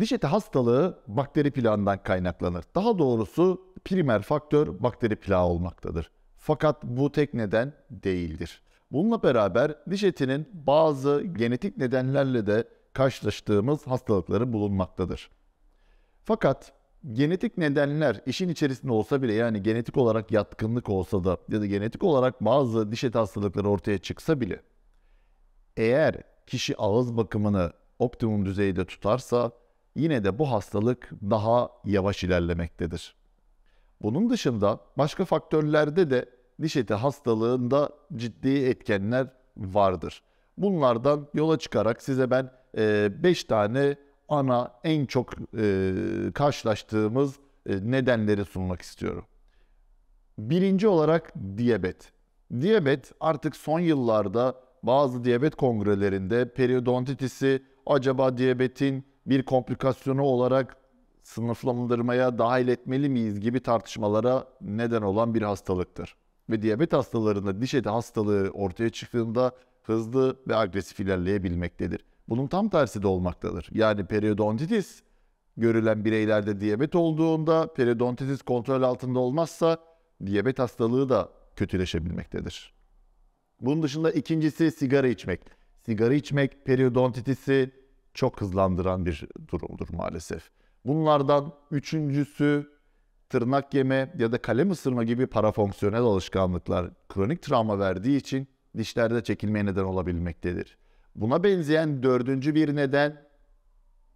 Diş eti hastalığı bakteri plağından kaynaklanır. Daha doğrusu primer faktör bakteri plağı olmaktadır. Fakat bu tek neden değildir. Bununla beraber diş etinin bazı genetik nedenlerle de karşılaştığımız hastalıkları bulunmaktadır. Fakat genetik nedenler işin içerisinde olsa bile yani genetik olarak yatkınlık olsa da ya da genetik olarak bazı diş eti hastalıkları ortaya çıksa bile eğer kişi ağız bakımını optimum düzeyde tutarsa yine de bu hastalık daha yavaş ilerlemektedir. Bunun dışında başka faktörlerde de diş eti hastalığında ciddi etkenler vardır. Bunlardan yola çıkarak size ben 5 e, tane ana en çok e, karşılaştığımız e, nedenleri sunmak istiyorum. Birinci olarak diyabet. Diyabet artık son yıllarda bazı diyabet kongrelerinde periodontitisi acaba diyabetin bir komplikasyonu olarak sınıflandırmaya dahil etmeli miyiz gibi tartışmalara neden olan bir hastalıktır. Ve diyabet hastalarında diş eti hastalığı ortaya çıktığında hızlı ve agresif ilerleyebilmektedir. Bunun tam tersi de olmaktadır. Yani periodontitis görülen bireylerde diyabet olduğunda periodontitis kontrol altında olmazsa diyabet hastalığı da kötüleşebilmektedir. Bunun dışında ikincisi sigara içmek. Sigara içmek periodontitisi çok hızlandıran bir durumdur maalesef. Bunlardan üçüncüsü tırnak yeme ya da kalem ısırma gibi parafonksiyonel alışkanlıklar kronik travma verdiği için dişlerde çekilmeye neden olabilmektedir. Buna benzeyen dördüncü bir neden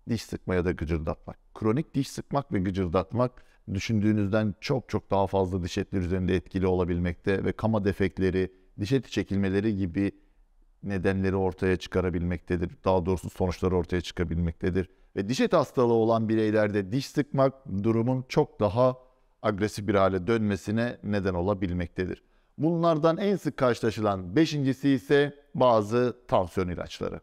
diş sıkma ya da gıcırdatmak. Kronik diş sıkmak ve gıcırdatmak düşündüğünüzden çok çok daha fazla diş etleri üzerinde etkili olabilmekte ve kama defekleri, diş eti çekilmeleri gibi nedenleri ortaya çıkarabilmektedir. Daha doğrusu sonuçları ortaya çıkabilmektedir. Ve diş et hastalığı olan bireylerde diş sıkmak durumun çok daha agresif bir hale dönmesine neden olabilmektedir. Bunlardan en sık karşılaşılan beşincisi ise bazı tansiyon ilaçları.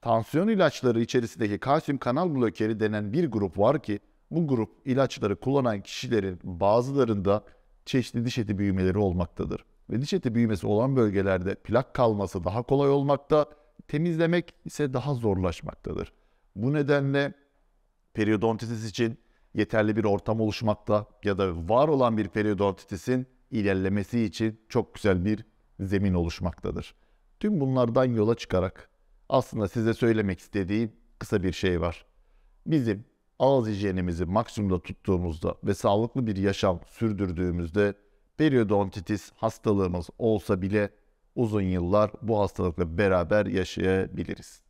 Tansiyon ilaçları içerisindeki kalsiyum kanal blokeri denen bir grup var ki bu grup ilaçları kullanan kişilerin bazılarında çeşitli diş eti büyümeleri olmaktadır ve diş eti büyümesi olan bölgelerde plak kalması daha kolay olmakta, temizlemek ise daha zorlaşmaktadır. Bu nedenle periodontitis için yeterli bir ortam oluşmakta ya da var olan bir periodontitisin ilerlemesi için çok güzel bir zemin oluşmaktadır. Tüm bunlardan yola çıkarak aslında size söylemek istediğim kısa bir şey var. Bizim ağız hijyenimizi maksimumda tuttuğumuzda ve sağlıklı bir yaşam sürdürdüğümüzde periodontitis hastalığımız olsa bile uzun yıllar bu hastalıkla beraber yaşayabiliriz.